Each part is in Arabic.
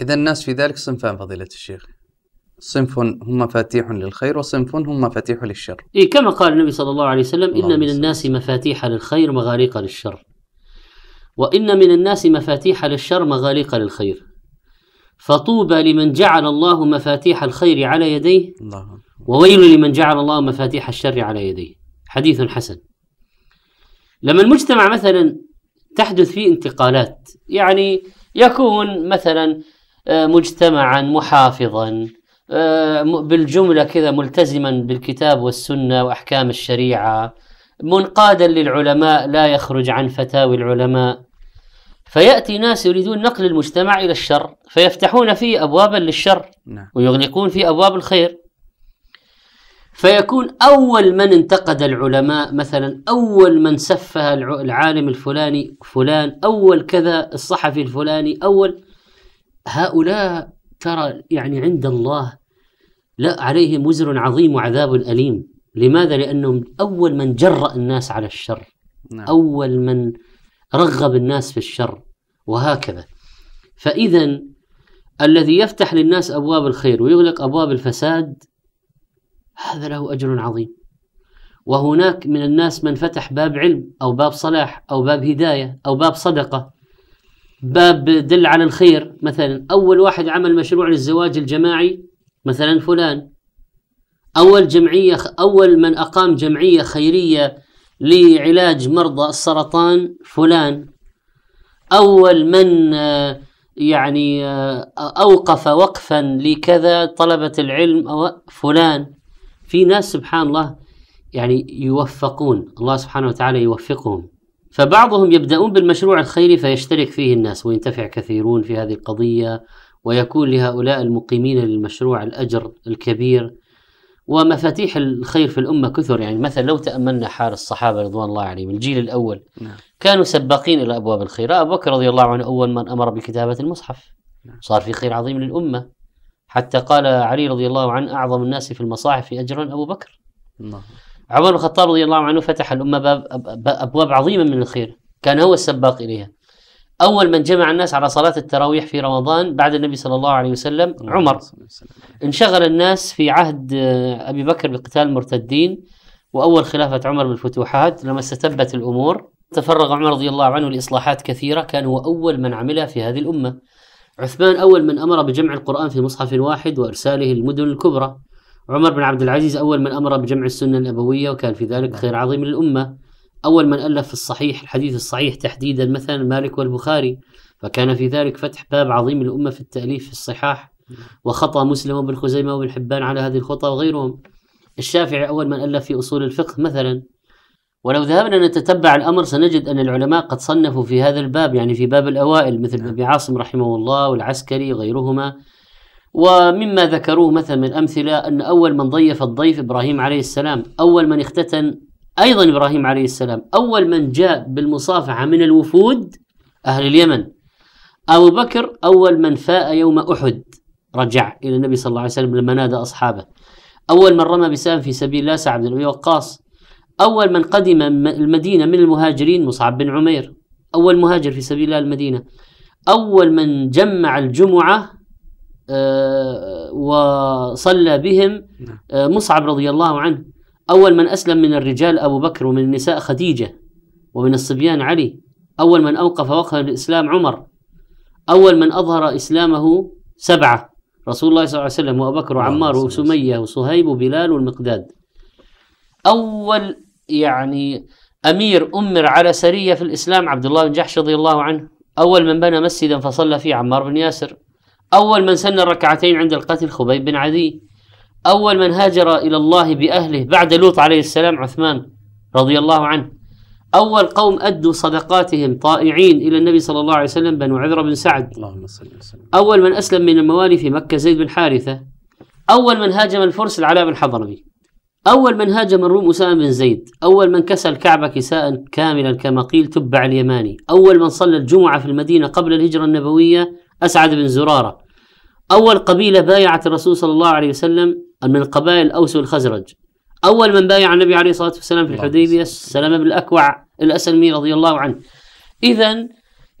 إذا الناس في ذلك صنفان فضيلة الشيخ صنف هم مفاتيح للخير وصنف هم مفاتيح للشر إيه كما قال النبي صلى الله عليه وسلم الله إن من الناس مفاتيح للخير مغاليق للشر وإن من الناس مفاتيح للشر مغاليق للخير فطوبى لمن جعل الله مفاتيح الخير على يديه الله وويل لمن جعل الله مفاتيح الشر على يديه حديث حسن لما المجتمع مثلا تحدث فيه انتقالات يعني يكون مثلا آه، مجتمعا محافظا آه، بالجمله كذا ملتزما بالكتاب والسنه واحكام الشريعه منقادا للعلماء لا يخرج عن فتاوي العلماء فياتي ناس يريدون نقل المجتمع الى الشر فيفتحون فيه ابوابا للشر نعم. ويغلقون فيه ابواب الخير فيكون اول من انتقد العلماء مثلا اول من سفه العالم الفلاني فلان اول كذا الصحفي الفلاني اول هؤلاء ترى يعني عند الله لا عليهم وزر عظيم وعذاب أليم لماذا؟ لأنهم أول من جرأ الناس على الشر نعم. أول من رغب الناس في الشر وهكذا فإذا الذي يفتح للناس أبواب الخير ويغلق أبواب الفساد هذا له أجر عظيم وهناك من الناس من فتح باب علم أو باب صلاح أو باب هداية أو باب صدقة باب دل على الخير مثلا أول واحد عمل مشروع للزواج الجماعي مثلا فلان أول جمعية أول من أقام جمعية خيرية لعلاج مرضى السرطان فلان أول من آه، يعني آه، أوقف وقفا لكذا طلبة العلم أو فلان في ناس سبحان الله يعني يوفقون الله سبحانه وتعالى يوفقهم فبعضهم يبدأون بالمشروع الخيري فيشترك فيه الناس وينتفع كثيرون في هذه القضية ويكون لهؤلاء المقيمين للمشروع الأجر الكبير ومفاتيح الخير في الأمة كثر يعني مثلا لو تأملنا حال الصحابة رضوان الله عليهم الجيل الأول نعم. كانوا سباقين إلى أبواب الخير أبو بكر رضي الله عنه أول من أمر بكتابة المصحف نعم. صار في خير عظيم للأمة حتى قال علي رضي الله عنه أعظم الناس في المصاحف أجرا أبو بكر عمر بن الخطاب رضي الله عنه فتح الأمة باب أبواب عظيمة من الخير كان هو السباق إليها أول من جمع الناس على صلاة التراويح في رمضان بعد النبي صلى الله عليه وسلم عمر انشغل الناس في عهد آه، أبي بكر بقتال المرتدين وأول خلافة عمر بالفتوحات لما استتبت الأمور تفرغ عمر رضي الله عنه لإصلاحات كثيرة كان هو أول من عملها في هذه الأمة عثمان أول من أمر بجمع القرآن في مصحف واحد وإرساله المدن الكبرى عمر بن عبد العزيز أول من أمر بجمع السنة النبوية وكان في ذلك خير عظيم للأمة أول من ألف في الصحيح الحديث الصحيح تحديدا مثلا مالك والبخاري فكان في ذلك فتح باب عظيم للأمة في التأليف في الصحاح وخطأ مسلم وابن خزيمة وابن حبان على هذه الخطأ وغيرهم الشافعي أول من ألف في أصول الفقه مثلا ولو ذهبنا نتتبع الأمر سنجد أن العلماء قد صنفوا في هذا الباب يعني في باب الأوائل مثل نعم. أبي عاصم رحمه الله والعسكري وغيرهما ومما ذكروه مثلا من أمثلة أن أول من ضيف الضيف إبراهيم عليه السلام أول من اختتن أيضا إبراهيم عليه السلام أول من جاء بالمصافحة من الوفود أهل اليمن أبو بكر أول من فاء يوم أحد رجع إلى النبي صلى الله عليه وسلم لما نادى أصحابه أول من رمى بسام في سبيل الله سعد بن أبي وقاص أول من قدم المدينة من المهاجرين مصعب بن عمير أول مهاجر في سبيل الله المدينة أول من جمع الجمعة آه، وصلى بهم نعم. آه، مصعب رضي الله عنه أول من أسلم من الرجال أبو بكر ومن النساء خديجة ومن الصبيان علي أول من أوقف وقفا للإسلام عمر أول من أظهر إسلامه سبعة رسول الله صلى الله عليه وسلم وأبو بكر وعمار وسمية وصهيب وبلال والمقداد أول يعني أمير أمر على سرية في الإسلام عبد الله بن جحش رضي الله عنه أول من بنى مسجدا فصلى فيه عمار بن ياسر أول من سن الركعتين عند القتل خبيب بن عدي أول من هاجر إلى الله بأهله بعد لوط عليه السلام عثمان رضي الله عنه أول قوم أدوا صدقاتهم طائعين إلى النبي صلى الله عليه وسلم بنو عذرة بن سعد اللهم صل وسلم أول من أسلم من الموالي في مكة زيد بن حارثة أول من هاجم الفرس العلاء بن حضرمي أول من هاجم الروم أسامة بن زيد أول من كسى الكعبة كساء كاملا كما قيل تبع اليماني أول من صلى الجمعة في المدينة قبل الهجرة النبوية أسعد بن زرارة أول قبيلة بايعت الرسول صلى الله عليه وسلم من قبائل الأوس والخزرج أول من بايع النبي عليه الصلاة والسلام في الحديبية سلمة بن الأكوع الأسلمي رضي الله عنه إذا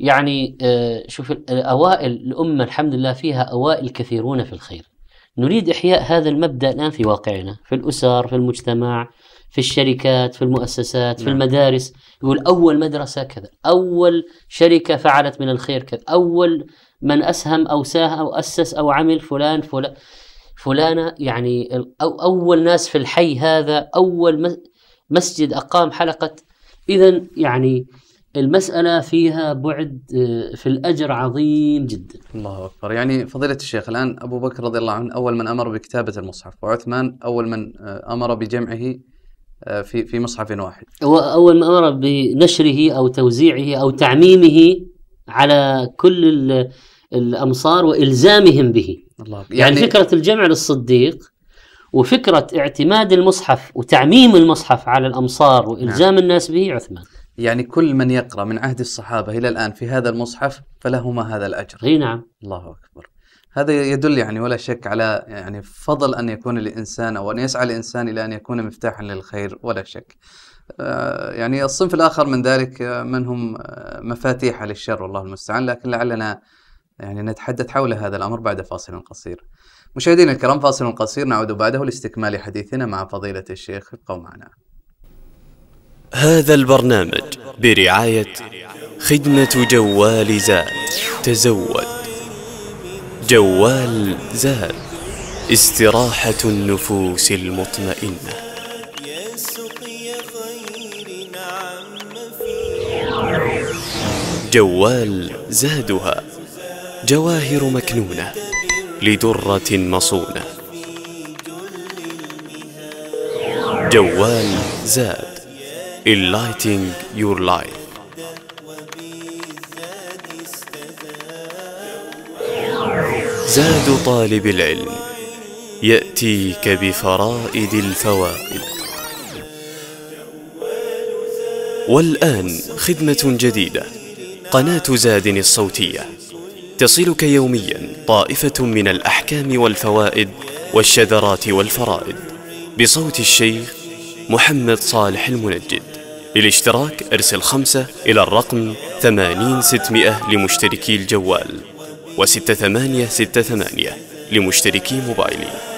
يعني آه، شوف الأوائل الأمة الحمد لله فيها أوائل كثيرون في الخير نريد إحياء هذا المبدأ الآن في واقعنا في الأسر في المجتمع في الشركات في المؤسسات في نعم. المدارس يقول أول مدرسة كذا أول شركة فعلت من الخير كذا أول من أسهم أو ساه أو أسس أو عمل فلان فلان فلانة يعني أو أول ناس في الحي هذا أول مسجد أقام حلقة إذا يعني المسألة فيها بعد آه، في الأجر عظيم جدا الله أكبر يعني فضيلة الشيخ الآن أبو بكر رضي الله عنه أول من أمر بكتابة المصحف وعثمان أول من آه، أمر بجمعه آه، في في مصحف واحد هو أول من أمر بنشره أو توزيعه أو تعميمه على كل الامصار والزامهم به الله يعني, يعني فكره الجمع للصديق وفكره اعتماد المصحف وتعميم المصحف على الامصار والزام نعم. الناس به عثمان يعني كل من يقرا من عهد الصحابه الى الان في هذا المصحف فلهما هذا الاجر اي نعم الله اكبر هذا يدل يعني ولا شك على يعني فضل ان يكون الانسان او ان يسعى الانسان الى ان يكون مفتاحا للخير ولا شك آه، يعني الصنف الآخر من ذلك آه، من هم آه، مفاتيح للشر والله المستعان لكن لعلنا يعني نتحدث حول هذا الأمر بعد فاصل قصير مشاهدينا الكرام فاصل قصير نعود بعده لاستكمال حديثنا مع فضيلة الشيخ ابقوا معنا هذا البرنامج برعاية خدمة جوال زاد تزود جوال زاد استراحة النفوس المطمئنة جوال زادها جواهر مكنونة لدرة مصونة جوال زاد Enlighting Your Life زاد طالب العلم يأتيك بفرائد الفوائد والآن خدمة جديدة قناة زاد الصوتية تصلك يوميا طائفة من الأحكام والفوائد والشذرات والفرائد بصوت الشيخ محمد صالح المنجد للاشتراك ارسل خمسة إلى الرقم ستمائة لمشتركي الجوال و ثمانية لمشتركي موبايلي